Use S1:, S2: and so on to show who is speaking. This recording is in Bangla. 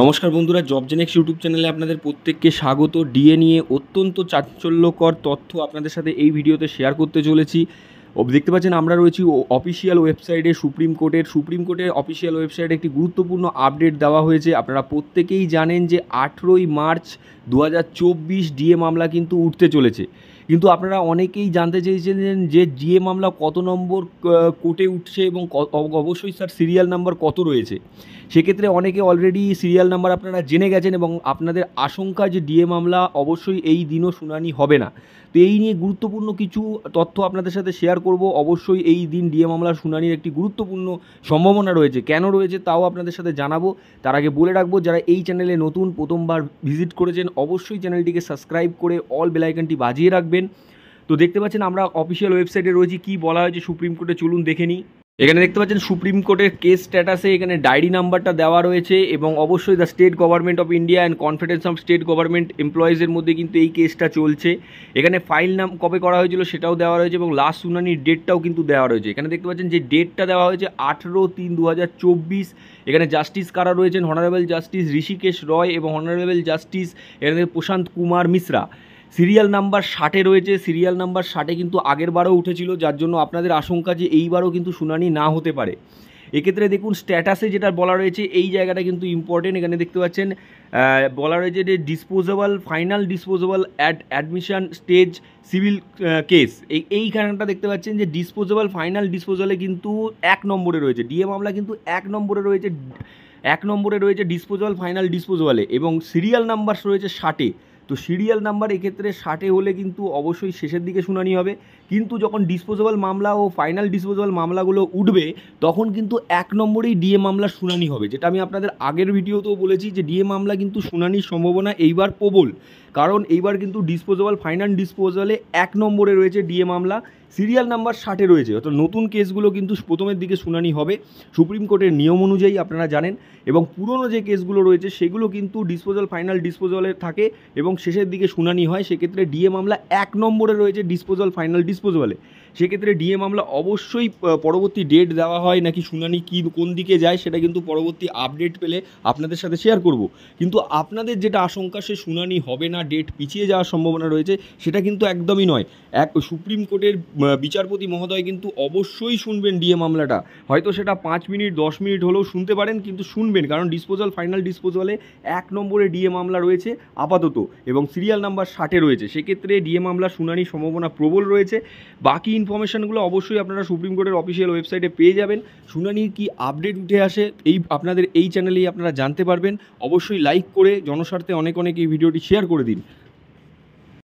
S1: নমস্কার বন্ধুরা জব জেনেক্স ইউটিউব চ্যানেলে আপনাদের প্রত্যেককে স্বাগত ডিএ নিয়ে অত্যন্ত চাঞ্চল্যকর তথ্য আপনাদের সাথে এই ভিডিওতে শেয়ার করতে চলেছি দেখতে পাচ্ছেন আমরা রয়েছি অফিসিয়াল ওয়েবসাইটে সুপ্রিম কোর্টের সুপ্রিম কোর্টের অফিসিয়াল ওয়েবসাইটে একটি গুরুত্বপূর্ণ আপডেট দেওয়া হয়েছে আপনারা প্রত্যেকেই জানেন যে আঠেরোই মার্চ দু ডিএ মামলা কিন্তু উঠতে চলেছে কিন্তু আপনারা অনেকেই জানতে চেয়েছিলেন যে ডিএ মামলা কত নম্বর কোর্টে উঠছে এবং অবশ্যই স্যার সিরিয়াল নাম্বার কত রয়েছে সেক্ষেত্রে অনেকে অলরেডি সিরিয়াল নাম্বার আপনারা জেনে গেছেন এবং আপনাদের আশঙ্কা যে ডিএ মামলা অবশ্যই এই দিনও শুনানি হবে না তো এই নিয়ে গুরুত্বপূর্ণ কিছু তথ্য আপনাদের সাথে শেয়ার করব অবশ্যই এই দিন ডিএ মামলার শুনানির একটি গুরুত্বপূর্ণ সম্ভাবনা রয়েছে কেন রয়েছে তাও আপনাদের সাথে জানাবো তার আগে বলে রাখবো যারা এই চ্যানেলে নতুন প্রথমবার ভিজিট করেছেন অবশ্যই চ্যানেলটিকে সাবস্ক্রাইব করে অল বেলাইকনটি বাজিয়ে রাখবেন তো দেখতে পাচ্ছেন আমরা অফিসিয়াল ওয়েবসাইটে রয়েছি কি বলা হয়েছে সুপ্রিম কোর্টে চলুন দেখে নিই এখানে দেখতে পাচ্ছেন সুপ্রিম কোর্টের কেস স্ট্যাটাসে এখানে ডায়েরি নাম্বারটা দেওয়া রয়েছে এবং অবশ্যই the state government of India and confidence of state government এমপ্লয়িজের মধ্যে কিন্তু এই কেসটা চলছে এখানে ফাইল নাম কবে করা হয়েছিল সেটাও দেওয়া রয়েছে এবং লাস্ট শুনানির ডেটটাও কিন্তু দেওয়া রয়েছে এখানে দেখতে পাচ্ছেন যে ডেটটা দেওয়া হয়েছে আঠেরো তিন দু এখানে জাস্টিস কারা রয়েছেন হনারেবল জাস্টিস ঋষিকেশ রয় এবং হনারেবল জাস্টিস এখানে প্রশান্ত কুমার মিশ্রা সিরিয়াল নাম্বার ষাটে রয়েছে সিরিয়াল নাম্বার ষাটে কিন্তু আগেরবারও উঠেছিল যার জন্য আপনাদের আশঙ্কা যে এইবারও কিন্তু শুনানি না হতে পারে এক্ষেত্রে দেখুন স্ট্যাটাসে যেটা বলা রয়েছে এই জায়গাটা কিন্তু ইম্পর্টেন্ট এখানে দেখতে পাচ্ছেন বলা রয়েছে যে disposable final disposable ad admission stage civil case এই কারণটা দেখতে পাচ্ছেন যে ডিসপোজেবল ফাইনাল ডিসপোজালে কিন্তু এক নম্বরে রয়েছে ডিএ মামলা কিন্তু এক নম্বরে রয়েছে এক নম্বরে রয়েছে ডিসপোজেবল ফাইনাল ডিসপোজেবলে এবং সিরিয়াল নাম্বার রয়েছে ষাটে তো সিরিয়াল নাম্বার এক্ষেত্রে ষাটে হলে কিন্তু অবশ্যই শেষের দিকে শুনানি হবে কিন্তু যখন ডিসপোজেবল মামলা ও ফাইনাল ডিসপোজেবল মামলাগুলো উঠবে তখন কিন্তু এক নম্বরেই ডিএ মামলা শুনানি হবে যেটা আমি আপনাদের আগের ভিডিওতেও বলেছি যে ডিএ মামলা কিন্তু শুনানির সম্ভাবনা এইবার প্রবল কারণ এইবার কিন্তু ডিসপোজেবল ফাইনাল ডিসপোজালে এক নম্বরে রয়েছে ডিএ মামলা সিরিয়াল নাম্বার ষাটে রয়েছে অর্থাৎ নতুন কেসগুলো কিন্তু প্রথমের দিকে শুনানি হবে সুপ্রিম কোর্টের নিয়ম অনুযায়ী আপনারা জানেন এবং পুরনো যে কেসগুলো রয়েছে সেগুলো কিন্তু ডিসপোজাল ফাইনাল ডিসপোজালে থাকে এবং শেষের দিকে শুনানি হয় সেক্ষেত্রে ডিএ মামলা এক নম্বরে রয়েছে ডিসপোজাল ফাইনাল ডিসপোজালে সেক্ষেত্রে ডিএ মামলা অবশ্যই পরবর্তী ডেট দেওয়া হয় নাকি শুনানি কী কোন দিকে যায় সেটা কিন্তু পরবর্তী আপডেট পেলে আপনাদের সাথে শেয়ার করব কিন্তু আপনাদের যেটা আশঙ্কা সে শুনানি হবে না ডেট পিছিয়ে যাওয়ার সম্ভাবনা রয়েছে সেটা কিন্তু একদমই নয় এক সুপ্রিম কোর্টের বিচারপতি মহোদয় কিন্তু অবশ্যই শুনবেন ডিএ মামলাটা হয়তো সেটা পাঁচ মিনিট দশ মিনিট হলেও শুনতে পারেন কিন্তু শুনবেন কারণ ডিসপোজাল ফাইনাল ডিসপোজালে এক নম্বরে ডিএ মামলা রয়েছে আপাতত এবং সিরিয়াল নাম্বার ষাটে রয়েছে সেক্ষেত্রে ডিএ মামলা শুনানির সম্ভাবনা প্রবল রয়েছে বাকি ইনফরমেশানগুলো অবশ্যই আপনারা সুপ্রিম কোর্টের অফিসিয়াল ওয়েবসাইটে পেয়ে যাবেন শুনানির কি আপডেট উঠে আসে এই আপনাদের এই চ্যানেলেই আপনারা জানতে পারবেন অবশ্যই লাইক করে জনস্বার্থে অনেক অনেক এই ভিডিওটি শেয়ার করে দিন